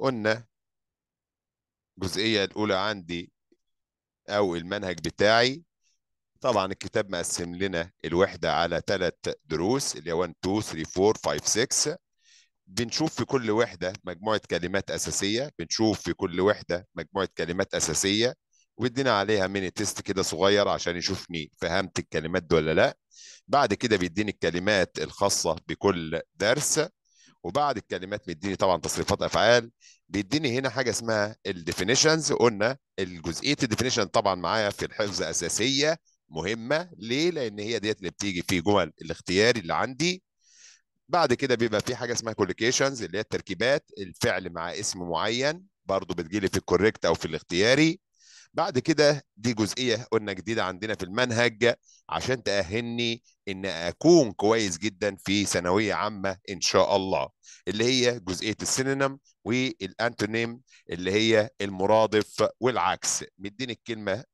قلنا الجزئية الأولى عندي أو المنهج بتاعي طبعا الكتاب مقسم لنا الوحدة على ثلاث دروس اللي هي 1 2 3 4 5 6 بنشوف في كل وحدة مجموعة كلمات أساسية بنشوف في كل وحدة مجموعة كلمات أساسية وادينا عليها ميني تيست كده صغير عشان يشوفني فهمت الكلمات دي ولا لا بعد كده بيديني الكلمات الخاصة بكل درس وبعد الكلمات بيديني طبعا تصريفات افعال بيديني هنا حاجه اسمها الديفينيشنز قلنا الجزئيه الديفينيشن طبعا معايا في الحفظ اساسيه مهمه ليه لان هي ديت اللي بتيجي في جمل الاختياري اللي عندي بعد كده بيبقى في حاجه اسمها كوليكيشنز اللي هي التركيبات الفعل مع اسم معين برضه بتجيلي في الكوريكت او في الاختياري بعد كده دي جزئيه قلنا جديده عندنا في المنهج عشان تاهلني ان اكون كويس جدا في ثانويه عامه ان شاء الله اللي هي جزئيه السينونيم والانتونيم اللي هي المرادف والعكس مديني الكلمه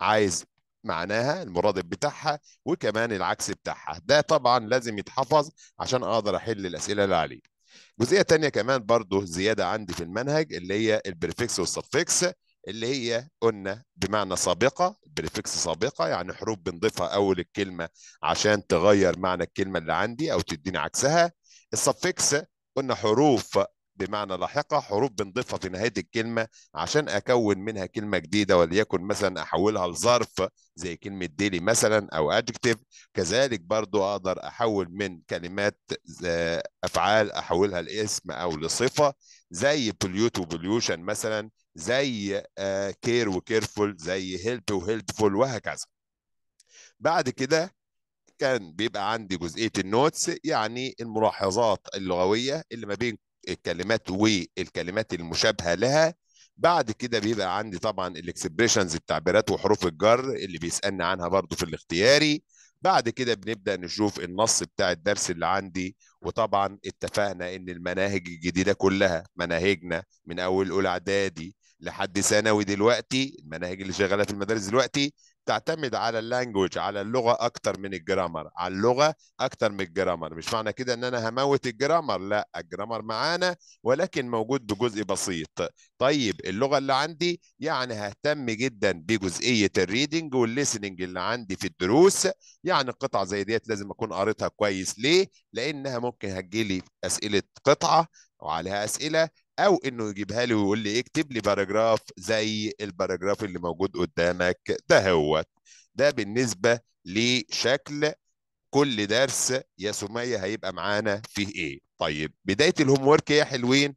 عايز معناها المرادف بتاعها وكمان العكس بتاعها ده طبعا لازم يتحفظ عشان اقدر احل الاسئله اللي عليه جزئيه تانية كمان برضو زياده عندي في المنهج اللي هي البريفكس والسفكس اللي هي قلنا بمعنى سابقة بريفكس سابقة يعني حروف بنضيفها أول الكلمة عشان تغير معنى الكلمة اللي عندي أو تديني عكسها السفكس قلنا حروف بمعنى لاحقة حروف بنضيفها في نهاية الكلمة عشان أكون منها كلمة جديدة وليكن مثلا أحولها لظرف زي كلمة ديلي مثلا أو أدجكتيف كذلك برضو أقدر أحول من كلمات أفعال أحولها لاسم أو لصفة زي بوليوت وبوليوشن مثلا زي كير آه، وكيرفول زي هيلب وهيلبفول وهكذا بعد كده كان بيبقى عندي جزئيه النوتس يعني الملاحظات اللغويه اللي ما بين الكلمات والكلمات المشابهه لها بعد كده بيبقى عندي طبعا الاكسبريشنز التعبيرات وحروف الجر اللي بيسالني عنها برضو في الاختياري بعد كده بنبدا نشوف النص بتاع الدرس اللي عندي وطبعا اتفقنا ان المناهج الجديده كلها مناهجنا من اول اولى اعدادي لحد ثانوي دلوقتي المناهج اللي شغاله في المدارس دلوقتي تعتمد على اللانجوج على اللغه اكتر من الجرامر على اللغه اكتر من الجرامر مش معنى كده ان انا هموت الجرامر لا الجرامر معانا ولكن موجود بجزء بسيط طيب اللغه اللي عندي يعني ههتم جدا بجزئيه الريدنج والليسننج اللي عندي في الدروس يعني قطعه زي ديت لازم اكون قريتها كويس ليه لانها ممكن هتجيلي اسئله قطعه وعليها اسئله او انه يجيبها لي ويقول لي اكتب لي باراجراف زي الباراجراف اللي موجود قدامك ده هو ده بالنسبه لشكل كل درس يا سميه هيبقى معانا فيه ايه طيب بدايه الهوم ورك يا حلوين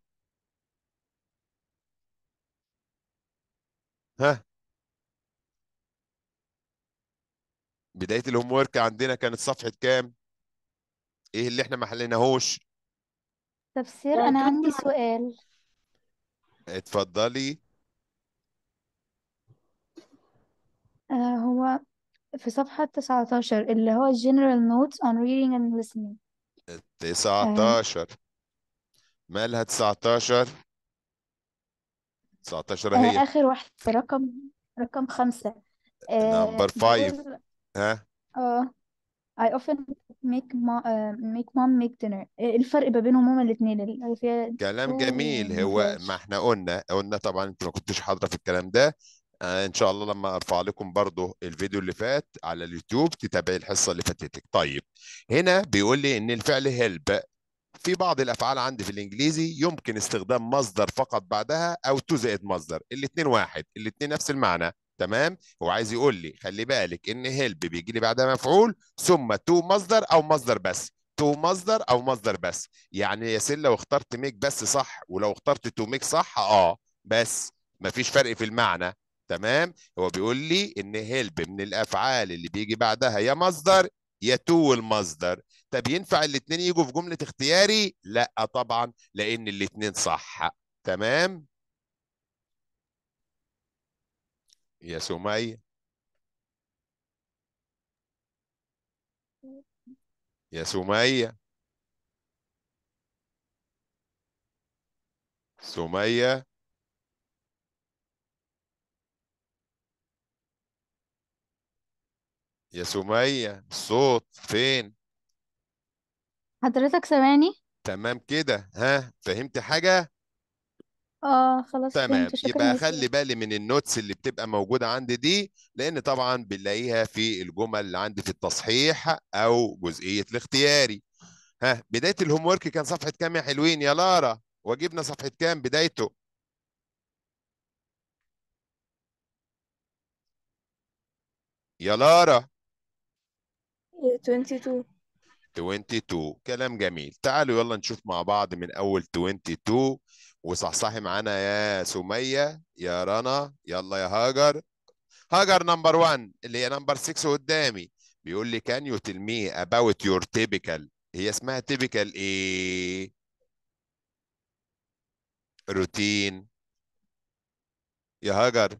ها بدايه الهوم ورك عندنا كانت صفحه كام ايه اللي احنا ما حليناهوش تفسير انا عندي سؤال اتفضلي آه، هو في صفحة 19 اللي هو General Notes on Reading and Listening 19 مالها 19 19 آه هي آخر واحد رقم رقم خمسة آه نمبر 5 ها اه I often make ma uh, make mom make dinner إيه الفرق ما بينهم هما الاثنين اللي فيها كلام جميل هو ما احنا قلنا قلنا طبعا انت ما كنتش حاضره في الكلام ده آه ان شاء الله لما ارفع لكم برضو الفيديو اللي فات على اليوتيوب تتابعي الحصه اللي فاتتك طيب هنا بيقول لي ان الفعل هيلب في بعض الافعال عندي في الانجليزي يمكن استخدام مصدر فقط بعدها او تو زائد مصدر الاثنين واحد الاثنين نفس المعنى تمام هو عايز يقول لي خلي بالك ان هيلب بيجي لي بعدها مفعول ثم تو مصدر او مصدر بس تو مصدر او مصدر بس يعني يا سيل لو اخترت ميك بس صح ولو اخترت تو ميك صح اه بس مفيش فرق في المعنى تمام هو بيقول لي ان هيلب من الافعال اللي بيجي بعدها يا مصدر يا تو المصدر طب ينفع الاثنين يجوا في جمله اختياري لا طبعا لان الاثنين صح تمام يا سمية يا سمية سمية يا سمية الصوت فين؟ حضرتك سامعني؟ تمام كده ها فهمت حاجة؟ اه خلاص تمام فهمت شكرا يبقى جزيلا خلي بالي من النوتس اللي بتبقى موجودة عندي دي لأن طبعا بنلاقيها في الجمل اللي عندي في التصحيح أو جزئية الاختياري ها بداية الهوم ورك كان صفحة كام يا حلوين يا لارا وجبنا صفحة كام بدايته يا لارا 22 22 كلام جميل تعالوا يلا نشوف مع بعض من أول 22 وصحصحي معانا يا سميه يا رنا يلا يا هاجر هاجر نمبر 1 اللي هي نمبر 6 قدامي بيقول لي كان يو تيل مي اباوت يور تيبيكال هي اسمها تيبيكال ايه روتين يا هاجر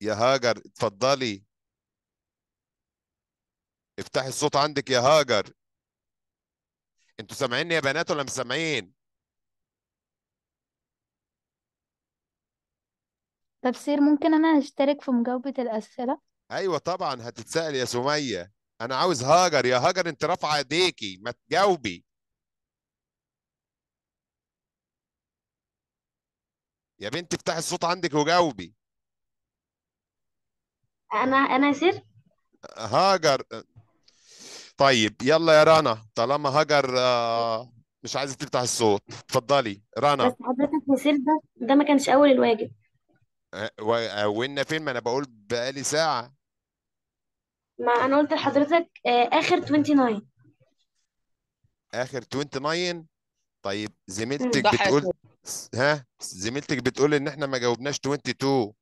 يا هاجر اتفضلي افتحي الصوت عندك يا هاجر انتوا سامعيني يا بنات ولا مش سامعين؟ تفسير ممكن انا اشترك في مجاوبة الأسئلة ايوه طبعا هتتسأل يا سمية انا عاوز هاجر يا هاجر انت رافعه ايديكي ما تجاوبي يا بنتي افتحي الصوت عندك وجاوبي انا انا سير هاجر طيب يلا يا رنا طالما هاجر آه، مش عايزه تفتح الصوت اتفضلي رنا بس حضرتك مسير ده ده ما كانش اول الواجب أه، آه، وين فين ما انا بقول بقالي ساعه ما انا قلت لحضرتك اخر 29 اخر 29 طيب زميلتك بتقول ها زميلتك بتقول ان احنا ما جاوبناش 22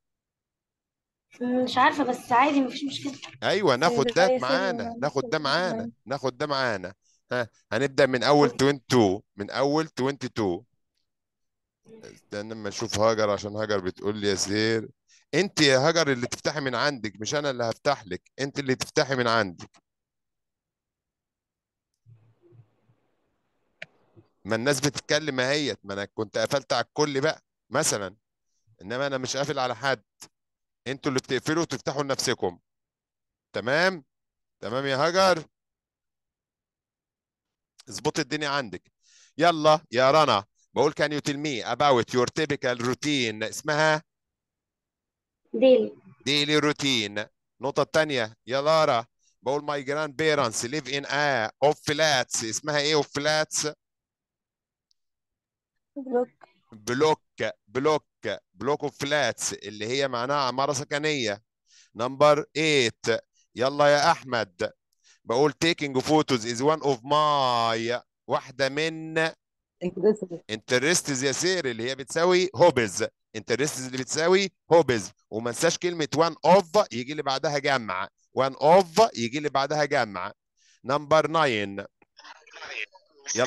مش عارفة بس عادي مفيش مشكلة ايوه ناخد ده معانا ناخد ده معانا ناخد ده معانا ها هنبدأ من اول 22 من اول 22 استنى اما اشوف هاجر عشان هاجر بتقول لي يا سير انت يا هاجر اللي تفتحي من عندك مش انا اللي هفتح لك انت اللي تفتحي من عندك ما الناس بتتكلم اهيت ما انا كنت قفلت على الكل بقى مثلا انما انا مش قافل على حد انتوا اللي بتقفلوا وتفتحوا لنفسكم تمام تمام يا هاجر اظبط الدنيا عندك يلا يا رنا بقول كان يو تيل مي اباوت يور تيبيكال روتين اسمها ديلي ديلي روتين النقطة الثانية يا لارا بقول ماي جراند بيرنتس ليف ان ا اوف فلاتس اسمها ايه اوف فلاتس؟ بلوك بلوك بلوك بلوك اوف فلاتس اللي هي معناها عماره سكنيه نمبر 8 يلا يا احمد بقول تيكينج فوتوز از وان اوف ماي واحده من انترستز يا سير اللي هي بتساوي هوبز انترستز اللي بتساوي هوبز وما انساش كلمه وان اوف يجي اللي بعدها جمع وان اوف يجي اللي بعدها جمع نمبر 9 يلا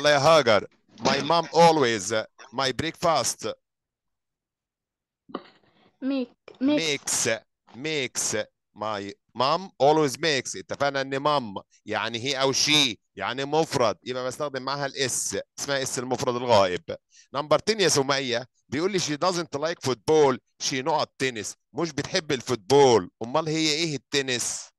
يا هاجر my mom always my breakfast ميك ميكس ميكس ماي مام اولويز ميكس اتفقنا ان مام يعني هي او شي يعني مفرد يبقى بستخدم معاها الاس اسمها اس المفرد الغائب نمبر 10 يا سميه بيقول لي شي دازنت لايك فوتبول شي نقط تنس مش بتحب الفوتبول امال هي ايه التنس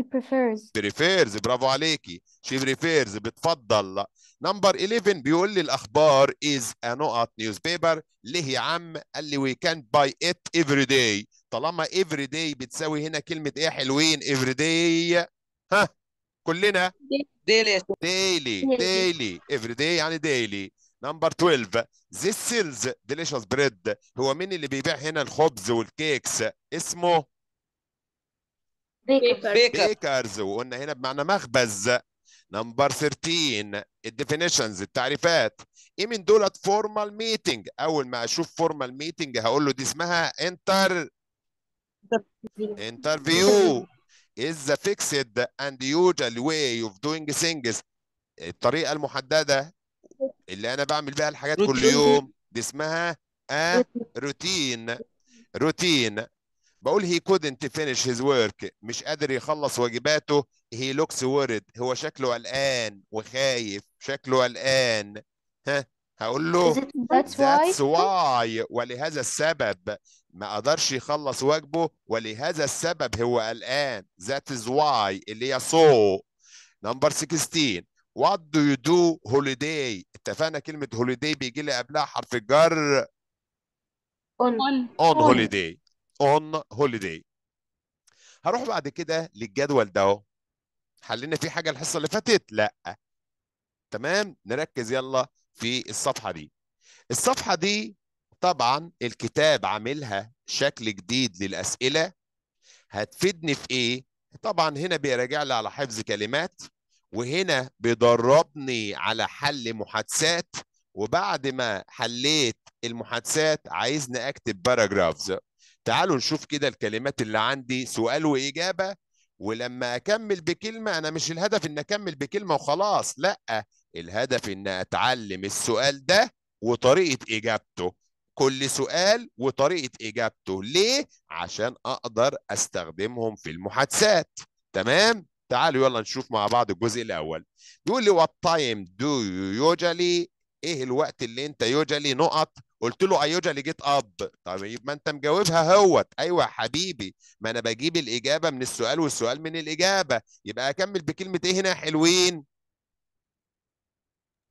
She prefers. Prefers برافو عليكي. She prefers بتفضل نمبر 11 بيقول لي الاخبار از نقط نيوز بيبر ليه يا عم قال لي وي كان باي ات افري داي طالما افري داي بتساوي هنا كلمه ايه حلوين افري داي ها كلنا ديلي ديلي ديلي افري داي يعني ديلي نمبر 12 ذس سيلز ديليشس بريد هو مين اللي بيبيع هنا الخبز والكيكس اسمه بيكرز بيكرز وقلنا هنا بمعنى مخبز نمبر 13 الديفينيشنز التعريفات ايه من دولت فورمال ميتنج اول ما اشوف فورمال ميتنج هقول له دي اسمها انتر انترفيو is the fixed and usual way of doing things الطريقه المحدده اللي انا بعمل بيها الحاجات كل يوم دي اسمها روتين روتين بقول هي كودنت فينيش هيز ورك مش قادر يخلص واجباته هي لوكس worried هو شكله قلقان وخايف شكله قلقان ها هقول له that's why, that's why. ولهذا السبب ما قدرش يخلص واجبه ولهذا السبب هو قلقان that is why اللي هي so number 16 what do you do holiday اتفقنا كلمة holiday بيجي لي قبلها حرف الجر on on, on. holiday اون هوليداي هروح بعد كده للجدول ده اهو حلينا فيه حاجه الحصه اللي فاتت لا تمام نركز يلا في الصفحه دي الصفحه دي طبعا الكتاب عاملها شكل جديد للاسئله هتفيدني في ايه طبعا هنا بيراجع لي على حفظ كلمات وهنا بيدربني على حل محادثات وبعد ما حليت المحادثات عايزني اكتب باراجرافز تعالوا نشوف كده الكلمات اللي عندي سؤال واجابه ولما اكمل بكلمه انا مش الهدف ان اكمل بكلمه وخلاص لا الهدف ان اتعلم السؤال ده وطريقه اجابته كل سؤال وطريقه اجابته ليه عشان اقدر استخدمهم في المحادثات تمام تعالوا يلا نشوف مع بعض الجزء الاول بيقول لي وات تايم دو you usually ايه الوقت اللي انت usually نقط قلت له ايوجا جيت اب طيب ما انت مجاوبها هوت ايوه يا حبيبي ما انا بجيب الاجابه من السؤال والسؤال من الاجابه يبقى اكمل بكلمه ايه هنا يا حلوين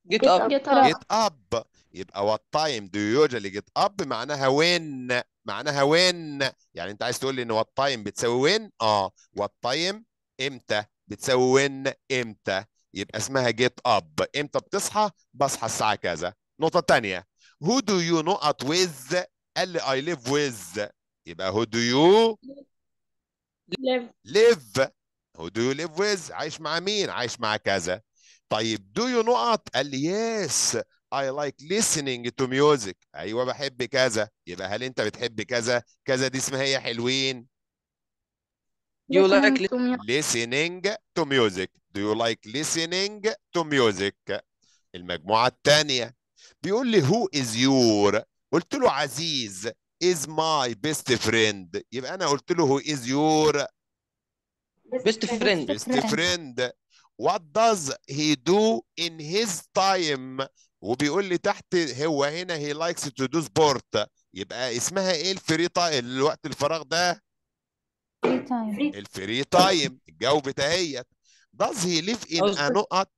جيت اب جيت اب يبقى وات تايم دو اللي جيت اب معناها وين معناها وين يعني انت عايز تقول لي ان وات تايم بتساوي وين اه وات تايم امتى بتساوي وين امتى يبقى اسمها جيت اب امتى بتصحى بصحى الساعه كذا نقطه ثانيه who do you know at with قال لي I live with يبقى who do you live live who do you live with عايش مع مين عايش مع كذا طيب do you know at قال لي yes I like listening to music ايوه بحب كذا يبقى هل انت بتحب كذا كذا دي اسمها هي حلوين you like listening to music do you like listening to music المجموعه الثانيه بيقول لي هو از يور قلت له عزيز از ماي بيست فريند يبقى انا قلت له هو از يور بيست فريند بيست فريند وات داز هي دو ان هيز تايم وبيقول لي تحت هو هنا هي لايكس تو دو سبورت يبقى اسمها ايه الفري تايم الوقت الفراغ ده فري تايم الفري تايم جاوبت اهيت does he live in a نقط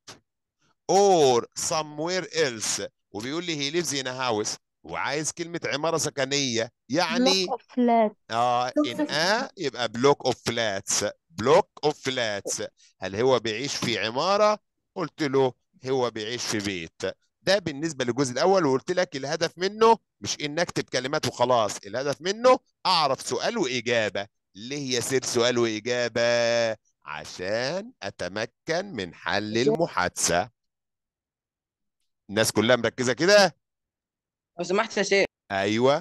or somewhere else وبيقول لي هي ليفز ان هاوس وعايز كلمة عمارة سكنية يعني بلوك اوف فلاتس اه ان ا يبقى بلوك اوف فلاتس بلوك اوف فلاتس هل هو بيعيش في عمارة؟ قلت له هو بيعيش في بيت ده بالنسبة للجزء الأول وقلت لك الهدف منه مش إن أكتب كلمات وخلاص الهدف منه أعرف سؤال وإجابة ليه يا سير سؤال وإجابة؟ عشان أتمكن من حل المحادثة الناس كلها مركزه كده لو سمحت يا شيخ ايوه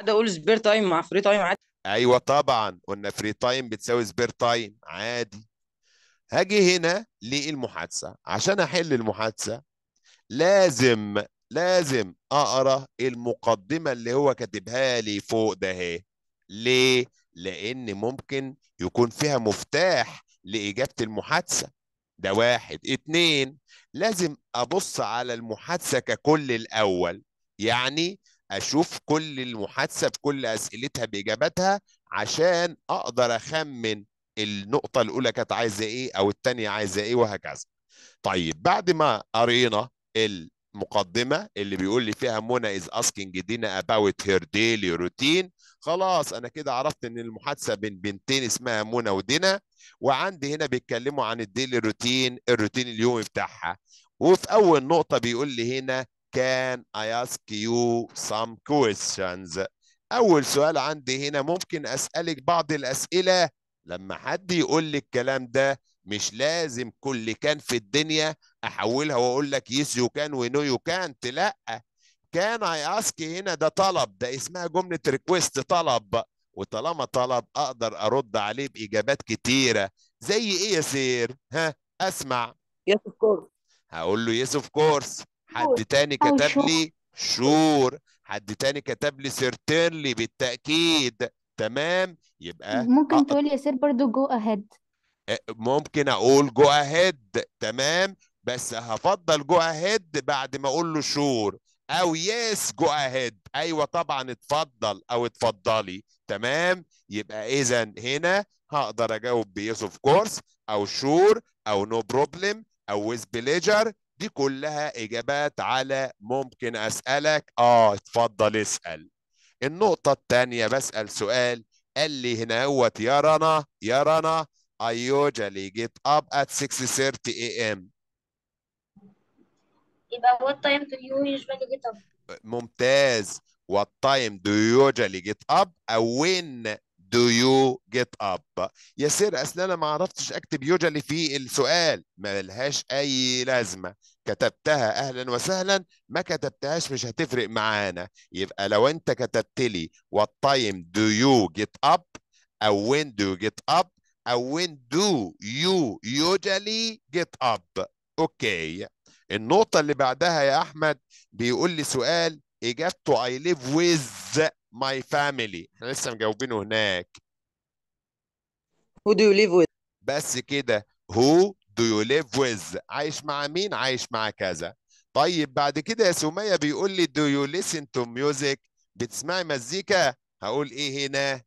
عادي اقول سبير تايم مع فري تايم عادي ايوه طبعا قلنا فري تايم بتساوي سبير تايم عادي هاجي هنا للمحادثه عشان احل المحادثه لازم لازم اقرا المقدمه اللي هو كاتبها لي فوق ده اهي ليه لان ممكن يكون فيها مفتاح لاجابه المحادثه ده واحد اتنين لازم ابص على المحادثه ككل الاول يعني اشوف كل المحادثه بكل اسئلتها باجاباتها عشان اقدر اخمن النقطه الاولى كانت عايزه ايه او الثانيه عايزه ايه وهكذا طيب بعد ما قرينا المقدمه اللي بيقول لي فيها منى از اسكينج دينا اباوت هير ديلي روتين خلاص انا كده عرفت ان المحادثه بين بنتين اسمها منى ودينا وعندي هنا بيتكلموا عن الديلي روتين الروتين اليومي بتاعها وفي اول نقطه بيقول لي هنا كان اي اسك يو سام كويستشنز اول سؤال عندي هنا ممكن اسالك بعض الاسئله لما حد يقول لي الكلام ده مش لازم كل كان في الدنيا احولها واقول لك يس يو كان ونو يو كانت لا كان اي اسك هنا ده طلب ده اسمها جمله ريكويست طلب وطالما طلب اقدر ارد عليه باجابات كتيره زي ايه يا سير ها اسمع يس اوف كورس هقول له يس اوف كورس حد تاني كتب لي شور حد تاني كتب لي سيرتينلي بالتاكيد تمام يبقى ممكن تقول يا سير برضو جو اهيد ممكن اقول جو اهيد تمام بس هفضل جو اهيد بعد ما اقول له شور او يس جو اهيد ايوه طبعا اتفضل او اتفضلي تمام يبقى اذا هنا هقدر اجاوب بيس اوف كورس او شور او نو no بروبلم او ويز بليجر دي كلها اجابات على ممكن اسالك اه اتفضل اسال النقطه الثانيه بسال سؤال قال لي هنا هوت يا رنا يا رنا I usually get up at 6:30 a.m. يبقى what time do you usually get up ممتاز what time do you usually get up أو when do you get up يا سير أصل أنا ما عرفتش أكتب usually في السؤال ما لهاش أي لازمة كتبتها أهلا وسهلا ما كتبتهاش مش هتفرق معانا يبقى لو أنت كتبت لي what time do you get up أو when do you get up أو when do you usually get up أوكي okay. النقطة اللي بعدها يا أحمد بيقول لي سؤال إجابته I live with my family احنا لسه مجاوبينه هناك Who do you live with؟ بس كده Who do you live with؟ عايش مع مين؟ عايش مع كذا طيب بعد كده يا سمية بيقول لي Do you listen to music؟ بتسمعي مزيكا؟ هقول إيه هنا؟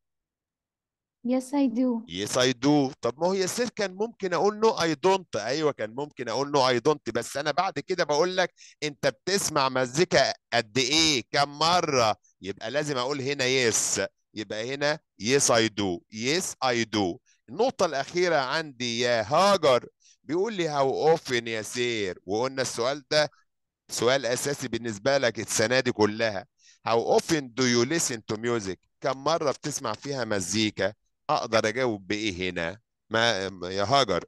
Yes, I do. Yes, I do. طب ما هو يسير كان ممكن اقول نو اي دونت ايوه كان ممكن اقول نو اي دونت بس انا بعد كده بقول لك انت بتسمع مزيكا قد ايه كم مره يبقى لازم اقول هنا يس yes. يبقى هنا yes, I do. Yes, I do. النقطه الاخيره عندي يا هاجر بيقول لي هاو often يا سير وقلنا السؤال ده سؤال اساسي بالنسبه لك السنه دي كلها هاو often دو يو ليسن تو music? كم مره بتسمع فيها مزيكا اقدر اجاوب بايه هنا ما يا هاجر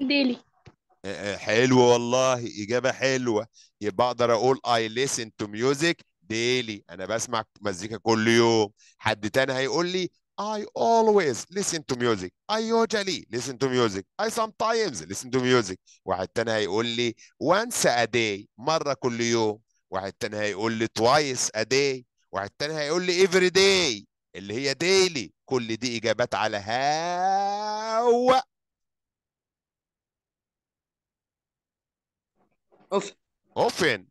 ديلي حلو والله اجابه حلوه يبقى اقدر اقول اي listen تو ميوزك ديلي انا بسمع مزيكا كل يوم حد تاني هيقول لي I always listen to music. I usually listen to music. I sometimes listen to music. واحد تاني هيقول لي once a day مرة كل يوم. واحد تاني هيقول لي twice a day. واحد تاني هيقول لي every day. اللي هي ديلي كل دي إجابات على هاو أوفن أوفن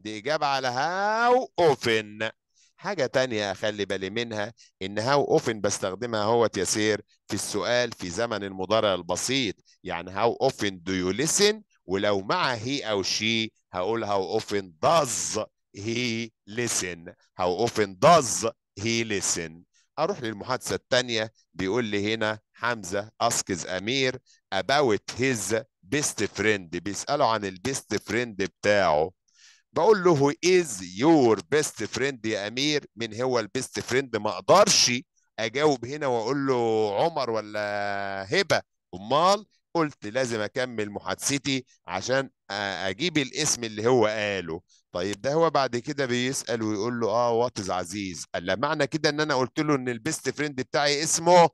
دي إجابة على هاو أوفن حاجة تانية أخلي بالي منها إن هاو أوفن بستخدمها هوت يسير في السؤال في زمن المضارع البسيط يعني هاو أوفن دو يو ليسن ولو مع هي أو شي هقول هاو أوفن داز هي ليسن هاو أوفن داز he listened اروح للمحادثه الثانيه بيقول لي هنا حمزه اسكز امير about his best friend بيساله عن البيست فريند بتاعه بقول له is your best friend يا امير من هو البيست فريند ما اقدرش اجاوب هنا واقول له عمر ولا هبه امال قلت لازم اكمل محادثتي عشان اجيب الاسم اللي هو قاله طيب ده هو بعد كده بيسال ويقول له اه واتز عزيز قال له معنى كده ان انا قلت له ان البيست فريند بتاعي اسمه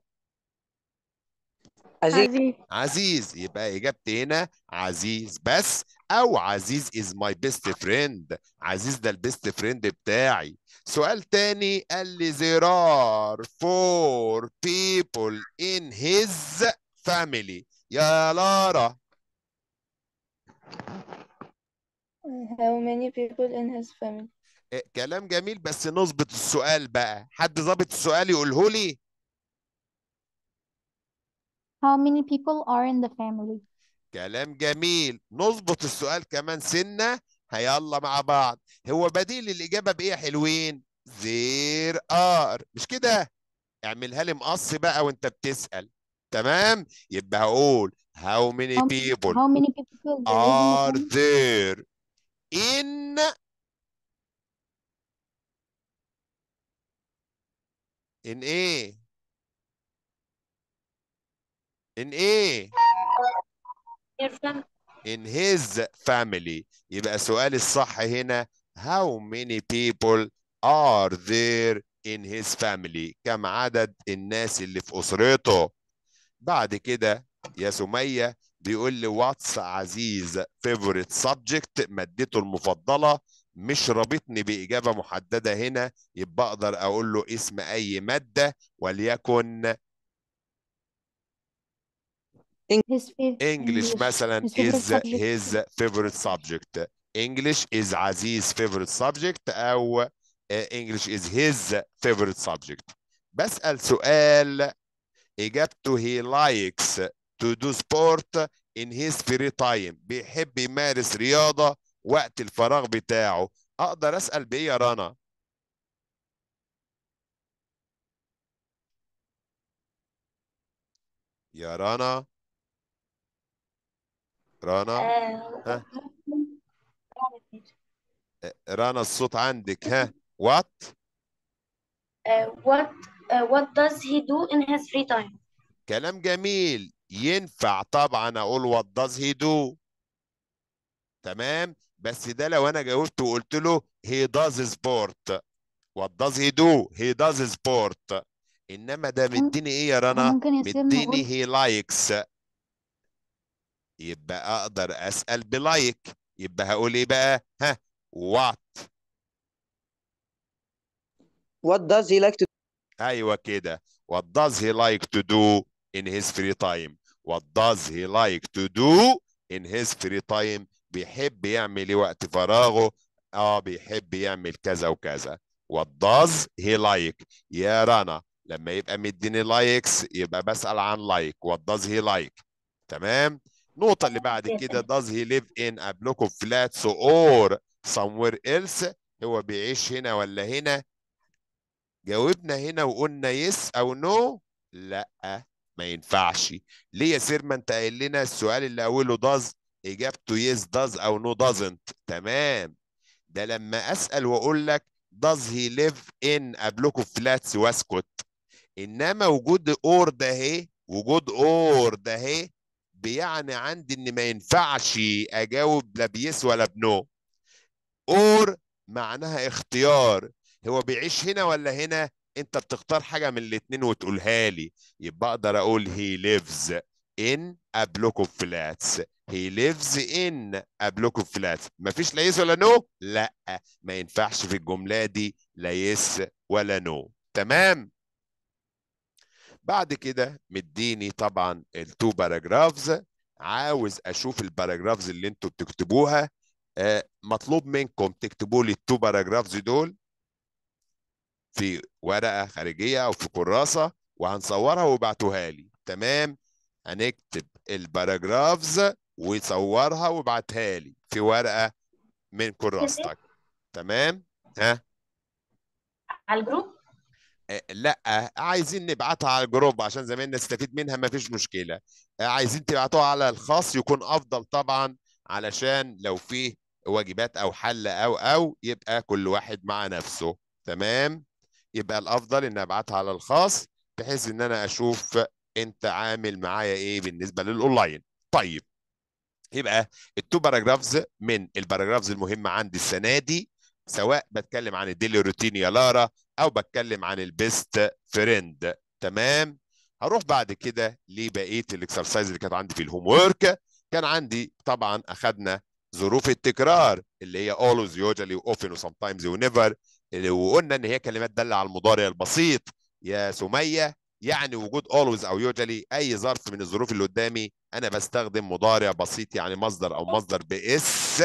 عزيز عزيز يبقى اجابتي هنا عزيز بس او عزيز از ماي بيست فريند عزيز ده البيست فريند بتاعي سؤال تاني قال لي there are four people in his family يا لارا How many people in his family? إيه، كلام جميل بس نظبط السؤال بقى حد ظابط السؤال يقوله لي How many people are in the family? كلام جميل نظبط السؤال كمان سنة هيلا مع بعض هو بديل الإجابة بإيه يا حلوين زير آر مش كده اعملها لي مقص بقى وانت بتسأل تمام يبقى هقول how many people how many people are there إن إن إيه؟ إن إيه؟ In his family يبقى سؤال الصح هنا How many people are there in his family كم عدد الناس اللي في أسرته بعد كده يا سمية بيقول لي واتس عزيز فيفورت سبجكت مادته المفضله مش رابطني باجابه محدده هنا يبقى اقدر اقول له اسم اي ماده وليكن انجلش مثلا از هيز فيفورت سبجكت انجلش از عزيز فيفورت سبجكت او انجلش از هيز فيفورت سبجكت بسال سؤال اجابته هي لايكس to do sport in his free time بيحب يمارس رياضة وقت الفراغ بتاعه أقدر أسأل بإيه يا رنا؟ يا رنا رنا آه. ها رنا الصوت عندك ها وات وات وات داز هي دو ان هيز فري تايم كلام جميل ينفع طبعا اقول what does he do تمام بس ده لو انا جاوبت وقلت له he does sport what does he do he does sport انما ده مديني ايه يا رنا مديني he likes يبقى اقدر اسال بلايك يبقى هقول ايه بقى ها what what does he like to do ايوه كده what does he like to do in his free time What does he like to do in his free time بيحب يعمل ايه وقت فراغه اه بيحب يعمل كذا وكذا What does he like يا رنا لما يبقى مديني لايكس يبقى بسأل عن لايك What does he like تمام النقطة اللي بعد كده does he live in of flats or somewhere else هو بيعيش هنا ولا هنا جاوبنا هنا وقلنا يس yes او نو no. لا ما ينفعش ليه يا ما انت قايل لنا السؤال اللي اوله داز اجابته يس داز او نو no دازنت تمام ده لما اسال واقول لك داز هي ليف ان قبلكم فلاتس واسكت انما وجود اور ده اهي وجود اور ده اهي بيعني عندي ان ما ينفعش اجاوب لا بيس ولا بنو اور معناها اختيار هو بيعيش هنا ولا هنا انت بتختار حاجه من الاثنين وتقولها لي يبقى اقدر اقول هي ليفز ان قبلكم فلاتس هي ليفز ان قبلكم فلاتس مفيش لا يس ولا نو لا ما ينفعش في الجمله دي لا يس ولا نو تمام بعد كده مديني طبعا التو باراجرافز عاوز اشوف الباراجرافز اللي انتوا بتكتبوها آه، مطلوب منكم تكتبوا لي التو باراجرافز دول في ورقه خارجيه او في كراسه وهنصورها وابعتوها لي تمام هنكتب الباراجرافز وصورها وابعتها لي في ورقه من كراستك تمام ها على الجروب آه، لا عايزين نبعتها على الجروب عشان زمان نستفيد منها ما فيش مشكله آه، عايزين تبعتوها على الخاص يكون افضل طبعا علشان لو فيه واجبات او حل او او يبقى كل واحد مع نفسه تمام يبقى الافضل ان ابعتها على الخاص بحيث ان انا اشوف انت عامل معايا ايه بالنسبه للاونلاين طيب يبقى التو باراجرافز من الباراجرافز المهمه عندي السنه دي سواء بتكلم عن الديلي روتين يا لارا او بتكلم عن البيست فريند تمام هروح بعد كده لبقيه الاكسرسايز اللي كانت عندي في الهوم ورك كان عندي طبعا اخذنا ظروف التكرار اللي هي always usually often و sometimes و never وقلنا ان هي كلمات داله على المضارع البسيط يا سميه يعني وجود always او يوجلي اي ظرف من الظروف اللي قدامي انا بستخدم مضارع بسيط يعني مصدر او مصدر باس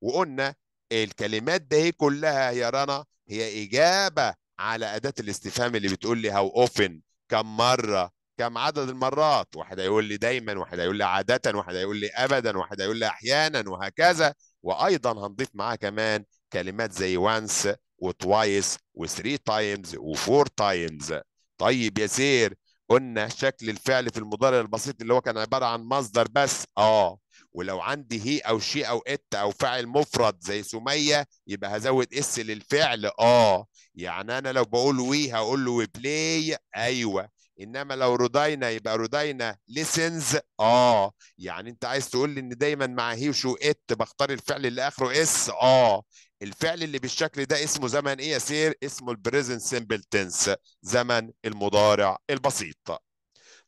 وقلنا الكلمات دي كلها يا رنا هي اجابه على اداه الاستفهام اللي بتقول لي هاو اوفن كم مره كم عدد المرات واحد هيقول لي دايما واحد هيقول لي عاده واحد هيقول لي ابدا واحد هيقول لي احيانا وهكذا وايضا هنضيف معاه كمان كلمات زي وانس وتوايس وثري تايمز وفور تايمز طيب يا سير قلنا شكل الفعل في المضارع البسيط اللي هو كان عباره عن مصدر بس اه ولو عندي هي او شي او ات او فاعل مفرد زي سميه يبقى هزود اس للفعل اه يعني انا لو بقول وي هقول له بلاي ايوه انما لو رودينا يبقى رودينا ليسنز اه يعني انت عايز تقول لي ان دايما مع هي وشو ات بختار الفعل اللي اخره اس اه الفعل اللي بالشكل ده اسمه زمن ايه يا سير اسمه البريزنت سيمبل تنس زمن المضارع البسيط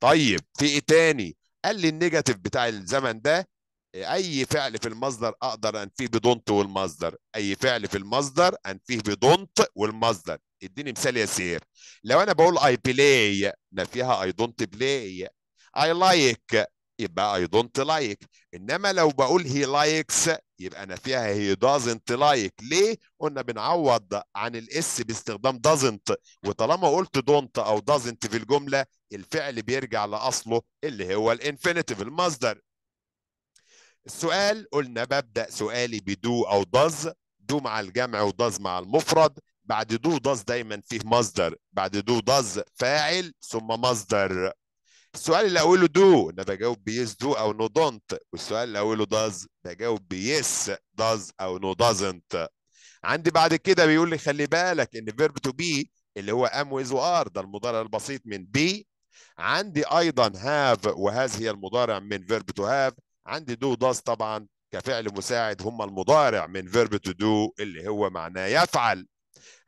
طيب في ايه تاني قال لي النيجاتيف بتاع الزمن ده اي فعل في المصدر اقدر انفيه بدونت والمصدر اي فعل في المصدر انفيه بدونت والمصدر اديني مثال يا سير لو انا بقول اي بلاي فيها اي دونت بلاي اي لايك يبقى اي دونت لايك انما لو بقول هي لايكس يبقى انا فيها هي دازنت لايك ليه قلنا بنعوض عن الاس باستخدام دازنت وطالما قلت دونت او دازنت في الجمله الفعل بيرجع لاصله اللي هو الانفينيتيف المصدر السؤال قلنا ببدا سؤالي بدو او ضز دو مع الجمع وضز مع المفرد بعد دو ضز دايما فيه مصدر بعد دو ضز فاعل ثم مصدر السؤال اللي اوله دو انا بجاوب بيس دو او نو دونت والسؤال اللي اوله داز بجاوب بيس داز او نو دازنت عندي بعد كده بيقول لي خلي بالك ان فيرب تو بي اللي هو ام ويز وار ده المضارع البسيط من بي عندي ايضا هاف وهذه هي المضارع من فيرب تو هاف عندي دو داز طبعا كفعل مساعد هم المضارع من فيرب تو دو اللي هو معناه يفعل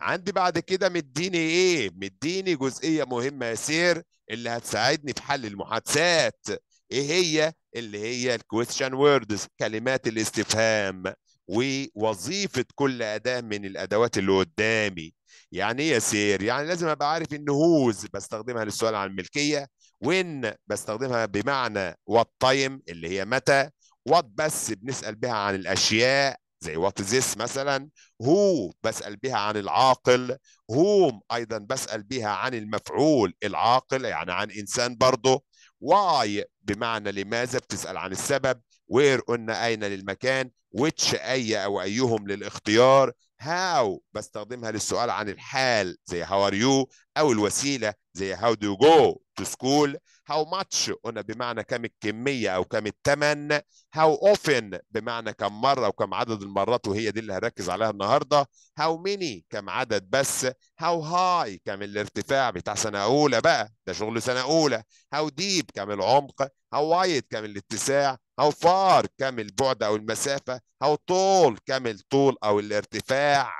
عندي بعد كده مديني ايه مديني جزئيه مهمه يا سير اللي هتساعدني في حل المحادثات ايه هي اللي هي الكويستشن ووردز كلمات الاستفهام ووظيفه كل اداه من الادوات اللي قدامي يعني ايه يا سير يعني لازم ابقى عارف ان هوز بستخدمها للسؤال عن الملكيه وين بستخدمها بمعنى وات تايم اللي هي متى وات بس بنسال بها عن الاشياء زي وات ذس مثلا هو بسال بها عن العاقل هوم ايضا بسال بها عن المفعول العاقل يعني عن انسان برضه واي بمعنى لماذا بتسال عن السبب وير قلنا اين للمكان ويتش اي او ايهم للاختيار هاو بستخدمها للسؤال عن الحال زي هاو ار يو أو الوسيلة زي هاو دو جو تو سكول هاو ماتش much قلنا بمعنى كم الكمية أو كم الثمن هاو اوفن بمعنى كم مرة وكم عدد المرات وهي دي اللي هركز عليها النهاردة هاو ميني كم عدد بس هاو هاي كم الارتفاع بتاع سنة أولى بقى ده شغل سنة أولى هاو ديب كم العمق هاو وايد كم الاتساع how far كم البعد او المسافه how tall كم الطول او الارتفاع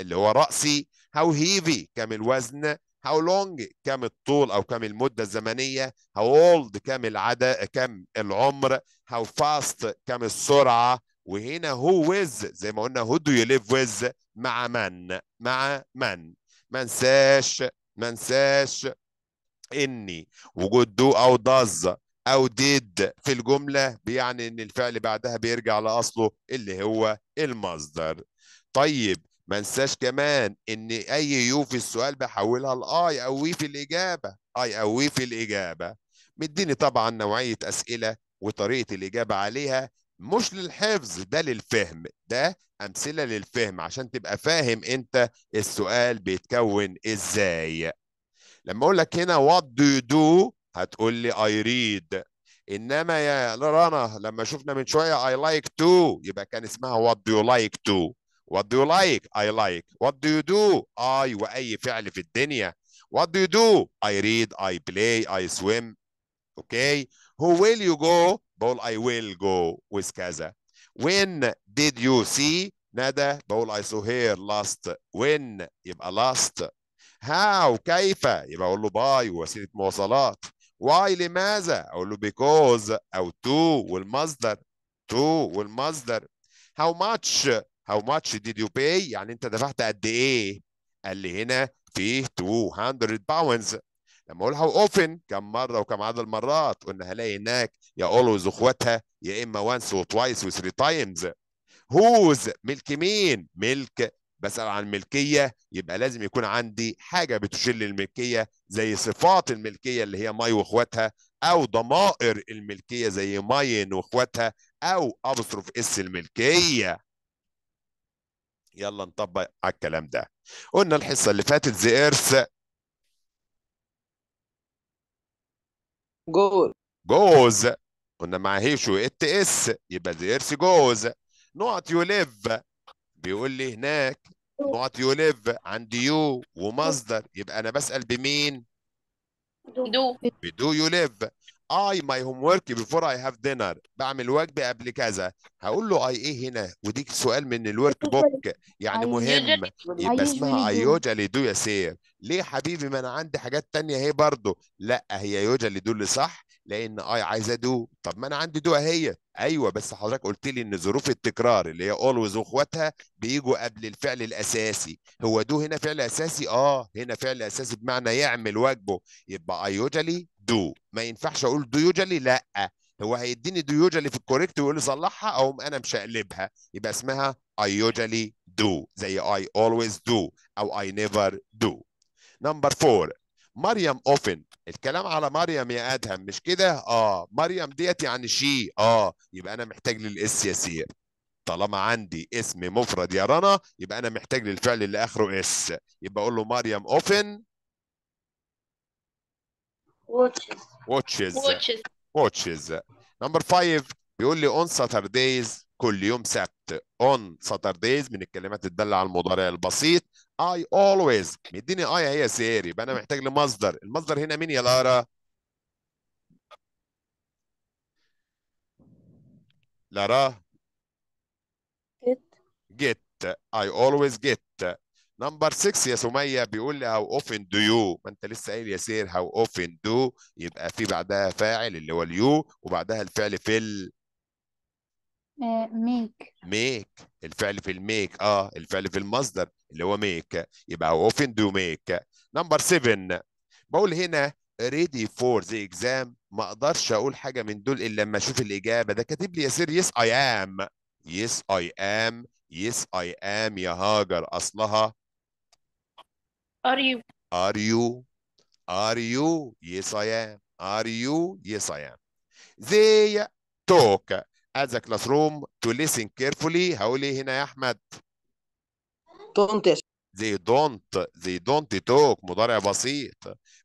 اللي هو راسي how heavy كم الوزن how long كم الطول او كم المده الزمنيه how old كم العدد كم العمر how fast كم السرعه وهنا هو ويز زي ما قلنا هو دو يو ليف ويز مع من مع من ما انساش ما انساش اني وجود دو او داز او ديد في الجمله بيعني ان الفعل بعدها بيرجع لاصله اللي هو المصدر طيب ما انساش كمان ان اي يو في السؤال بحولها لاي او وي في الاجابه اي او وي في الاجابه مديني طبعا نوعيه اسئله وطريقه الاجابه عليها مش للحفظ ده للفهم ده امثله للفهم عشان تبقى فاهم انت السؤال بيتكون ازاي لما اقول لك هنا وات دو يو دو هتقول لي اي ريد انما يا رنا لما شفنا من شويه اي لايك تو يبقى كان اسمها وات دو يو لايك تو وات دو يو لايك اي لايك وات دو يو دو اي واي فعل في الدنيا وات دو يو دو اي ريد اي بلاي اي سويم اوكي هو ويل يو جو بقول اي ويل جو ويز كذا وين ديد يو سي ندى بقول اي سو هير لاست وين يبقى لاست هاو كيف يبقى اقول له باي وسيله مواصلات why لماذا اقول له because او to والمصدر to والمصدر how much how much did you pay يعني انت دفعت قد ايه قال لي هنا في 200 pounds لما اقول how often كم مره وكم عدد المرات قلنا هلاقي هناك يا always اخواتها يا اما once و twice و three times whose ملك مين ملك بسأل عن الملكية يبقى لازم يكون عندي حاجة بتشل الملكية زي صفات الملكية اللي هي ماي واخواتها أو ضمائر الملكية زي ماين واخواتها أو أبصرف اس الملكية يلا نطبق على الكلام ده قلنا الحصة اللي فاتت ذا إيرث جوز جوز قلنا مع هيشو ات اس يبقى ذا إيرث جوز نقط يو ليف بيقول لي هناك نوت يو ليف عند يو ومصدر يبقى انا بسال بمين دو بدو يو ليف اي ماي هوم ورك بيفور اي هاف دينر بعمل واجبي قبل كذا هقول له اي ايه هنا ودي سؤال من الورك بوك يعني مهم يبقى اسمها اي يوجلي دو يا سير ليه حبيبي ما انا عندي حاجات تانية اهي برضه لا هي يوجلي دو اللي صح لان اي عايزه دو طب ما انا عندي دو اهي ايوه بس حضرتك قلت لي ان ظروف التكرار اللي هي اولويز واخواتها بيجوا قبل الفعل الاساسي هو دو هنا فعل اساسي اه هنا فعل اساسي بمعنى يعمل واجبه يبقى اي يوجلي دو ما ينفعش اقول دو يوجلي لا هو هيديني دو يوجلي في الكوريكت ويقول لي صلحها اقوم انا مش هقلبها يبقى اسمها I usually do زي I always do او I never do. نمبر 4 مريم اوفن الكلام على مريم يا ادهم مش كده اه مريم ديت يعني شي اه يبقى انا محتاج للاس يا سير طالما عندي اسم مفرد يا رنا يبقى انا محتاج للفعل اللي اخره اس يبقى اقول له مريم اوفن واتشز واتشز نمبر 5 بيقول لي اون ساتردايز كل يوم سبت اون ساتردايز من الكلمات الداله على المضارع البسيط I always مديني اي هي سير يبقى انا محتاج لمصدر المصدر هنا مين يا لارا لارا get I always get نمبر 6 يا سمية بيقول لي how often do you ما انت لسه قايل يا سير how often do يبقى في بعدها فاعل اللي هو اليو وبعدها الفعل في ال ميك آه، ميك الفعل في الميك اه الفعل في المصدر اللي هو ميك يبقى اوفن دو ميك نمبر 7 بقول هنا ريدي فور ذا اكزام ما اقدرش اقول حاجه من دول الا لما اشوف الاجابه ده كاتب لي يا سير يس اي ام يس اي ام يس اي ام يا هاجر اصلها ار يو ار يو ار يو يس اي ام ار يو يس اي ام زي توك at the classroom to listen carefully هقول ايه هنا يا احمد don't they don't they don't talk مضارع بسيط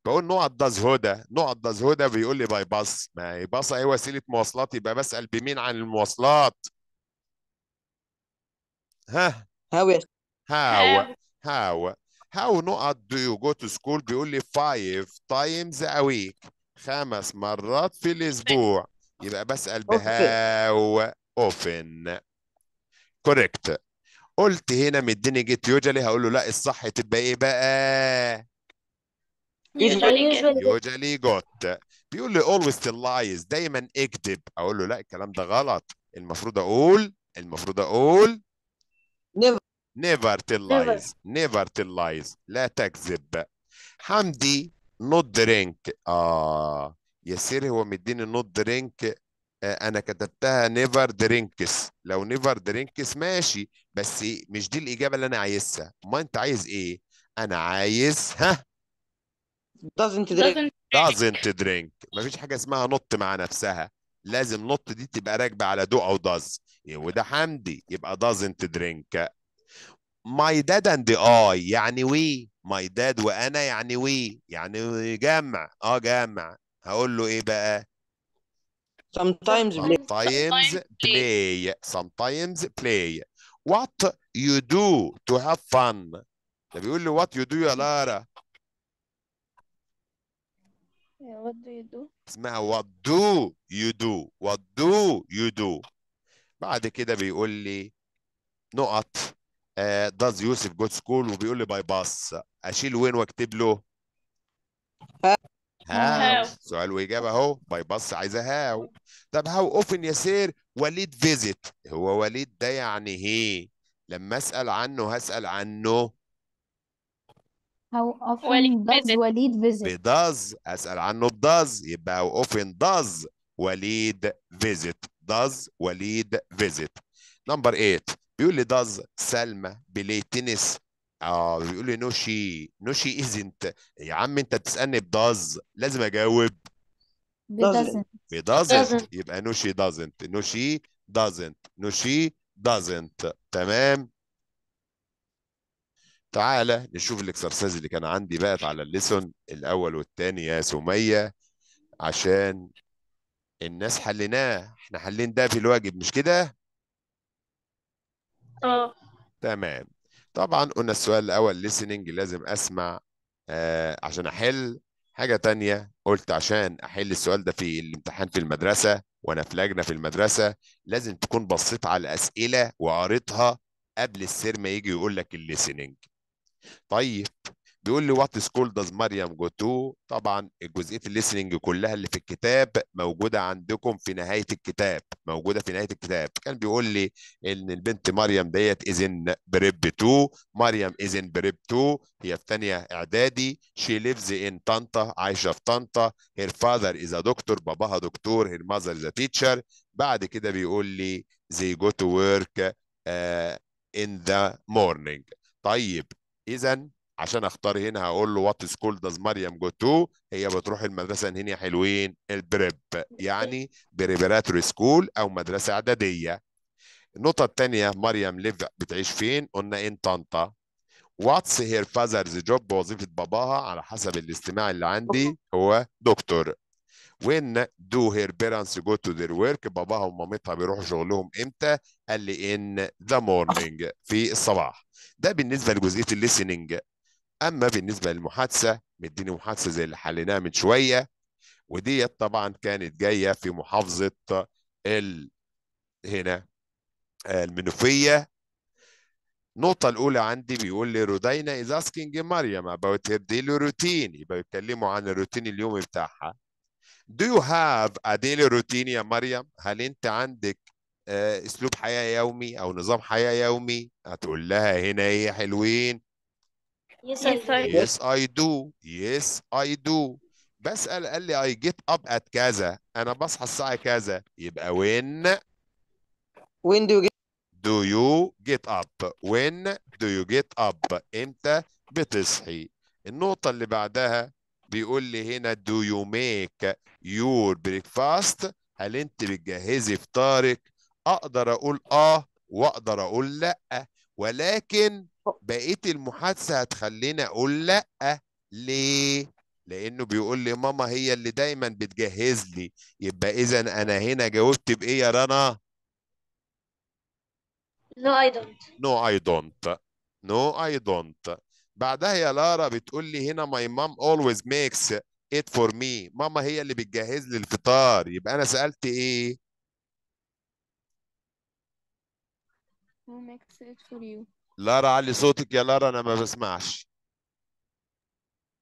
بقول نقط داز هدى نقط داز هدى بيقول لي باي باص ما هي باص اي وسيله مواصلات يبقى بسال بمين عن المواصلات ها هاو هاو هاو هاو نقط do you go to school بيقول لي five times a week خمس مرات في الاسبوع يبقى بسأل بهاو اوفن كوريكت قلت هنا مديني جيت يوجلي هقول له لا الصح تبقى ايه بقى يوجلي جوت بيقول لي always tell lies دايما اكذب اقول له لا الكلام ده غلط المفروض اقول المفروض اقول never never tell lies never tell lies لا تكذب حمدي not drink اه يا سيري هو مديني نوت درينك آه، انا كتبتها نيفر درينكس لو نيفر درينكس ماشي بس مش دي الاجابه اللي انا عايزها ما انت عايز ايه انا عايز ها doesn't drink doesn't drink مفيش حاجه اسمها نط مع نفسها لازم نط دي تبقى راكبه على دو او داز إيه، وده حمدي يبقى doesn't drink my dad and I يعني وي my dad وانا يعني وي يعني جمع اه جمع هقول له ايه بقى sometimes play sometimes play sometimes play what you do to have fun ده بيقول لي what you do يا لارا what do you do اسمها what do you do what do you do بعد كده بيقول لي نقط uh, does Yusuf go to school وبيقول لي by bus اشيل وين واكتب له هاو سؤال واجابه اهو باي باص عايزه هاو طب هاو اوفن يا سير وليد فيزيت هو وليد ده يعني ايه لما اسال عنه هسال عنه هاو اوفن does وليد فيزيت بداز اسال عنه بداز يبقى هاو اوفن داز وليد فيزيت داز وليد فيزيت نمبر 8 بيقول لي داز سلمى بلاي تنس اه بيقول لي نوشي نوشي ازنت يا عم انت بتسالني بداز لازم اجاوب بدازنت بدازنت يبقى نوشي دازنت نوشي دازنت نوشي دازنت تمام تعالى نشوف الاكسرسايز اللي كان عندي بقت على الليسون الاول والثاني يا سميه عشان الناس حليناه احنا حلين ده في الواجب مش كده اه تمام طبعا قلنا السؤال الاول listening لازم اسمع آه عشان احل حاجه تانية قلت عشان احل السؤال ده في الامتحان في المدرسه وانا في لجنه في المدرسه لازم تكون بصيت على الاسئله وقريتها قبل السير ما يجي يقول لك الليسننج طيب بيقول لي وات سكول داز مريم جو تو طبعا جزئيه الليسننج كلها اللي في الكتاب موجوده عندكم في نهايه الكتاب موجوده في نهايه الكتاب كان بيقول لي ان البنت مريم ديت از ان بريب 2 مريم از ان بريب 2 هي في ثانيه اعدادي شي ليفز ان طنطا عايشه في طنطا هير فاذر از ا دكتور باباها دكتور هير ماذر از ا تيتشر بعد كده بيقول لي زي جو تو ورك ان ذا مورنينج طيب اذا عشان اختار هنا هقول له وات سكول داز مريم جو تو هي بتروح المدرسه هنا حلوين البريب يعني بريبراتوري سكول او مدرسه اعداديه النقطه الثانيه مريم ليف بتعيش فين قلنا ان طنطا واتس هير فازرز جوب وظيفه باباها على حسب الاستماع اللي عندي هو دكتور وين دو هير بيرنتس جو تو ذير ورك باباها ومامتها بيروحوا شغلهم امتى؟ قال لي ان ذا مورنينج في الصباح. ده بالنسبه لجزئيه الليسننج اما بالنسبه للمحادثه مديني محادثه زي اللي حليناها من شويه وديت طبعا كانت جايه في محافظه ال هنا المنوفيه النقطة الأولى عندي بيقول لي رودينا از اسكينج مريم اباوت هير ديلي روتين يبقى بيتكلموا عن الروتين اليومي بتاعها. Do you have a daily routine يا مريم؟ هل أنت عندك آه، أسلوب حياة يومي أو نظام حياة يومي؟ هتقول لها هنا إيه حلوين Yes, I do. Yes, I do. Yes, I do. بسأل قال لي I get up at كذا أنا بصحى الساعة كذا يبقى when when do you get do you get up when do you get up امتى بتصحي النقطة اللي بعدها بيقول لي هنا do you make your breakfast هل انت بتجهزي فطارك اقدر اقول اه واقدر اقول لا ولكن بقيه المحادثه هتخليني اقول لا ليه لانه بيقول لي ماما هي اللي دايما بتجهز لي يبقى اذا انا هنا جاوبت بايه يا رنا نو اي دونت نو اي دونت نو اي دونت بعدها يا لارا بتقول لي هنا ماي مام always makes it for me ماما هي اللي بتجهز لي الفطار يبقى انا سالت ايه Who makes it for you لارا علي صوتك يا لارا انا ما بسمعش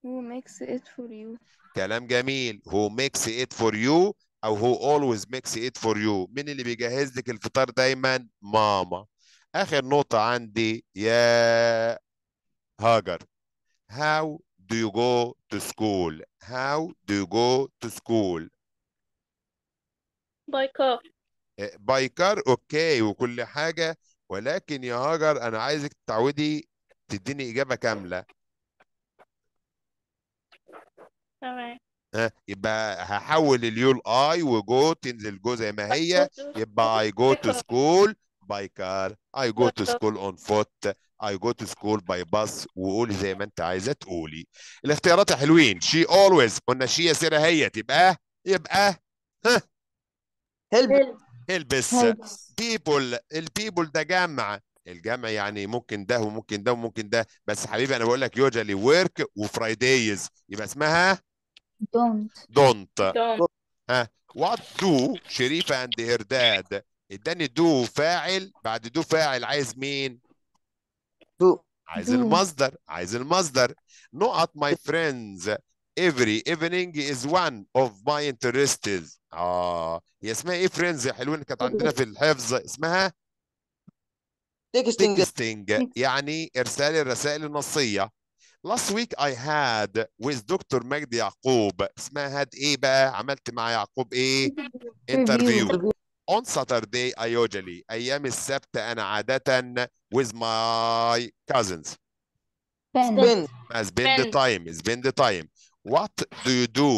who makes it for you كلام جميل who makes it for you او who always makes it for you مين اللي بيجهز لك الفطار دايما ماما اخر نقطة عندي يا هاجر how do you go to school how do you go to school by car by car اوكي وكل حاجة ولكن يا هاجر انا عايزك تعودي تديني اجابه كامله تمام ها يبقى هحول اليو اي وجو تنزل جو زي ما هي يبقى اي جو تو سكول باي كار اي جو تو سكول اون فوت اي جو تو سكول باي باص وقولي زي ما انت عايزه تقولي الاختيارات حلوين شي اولويز قلنا شي يا سيره هي تبقى يبقى ها هيلب البس بيبل البيبل ده جمع الجمع يعني ممكن ده وممكن ده وممكن ده بس حبيبي انا بقول لك يوجالي ورك وفرايدايز يبقى اسمها دونت دونت ها وات دو شريفه اند هرداد اداني دو فاعل بعد دو فاعل عايز مين دو عايز do. المصدر عايز المصدر نقط ماي فريندز every evening is one of my interests اه هي اسمها ايه فريندز يا حلوين كانت عندنا في الحفظ اسمها تكستنج تكستنج يعني ارسال الرسائل النصيه Last week I had with دكتور مجدي يعقوب اسمها هاد ايه بقى عملت مع يعقوب ايه انترفيو On Saturday I usually ايام السبت انا عاده with my cousins spend spend, spend the time spend the time What do you do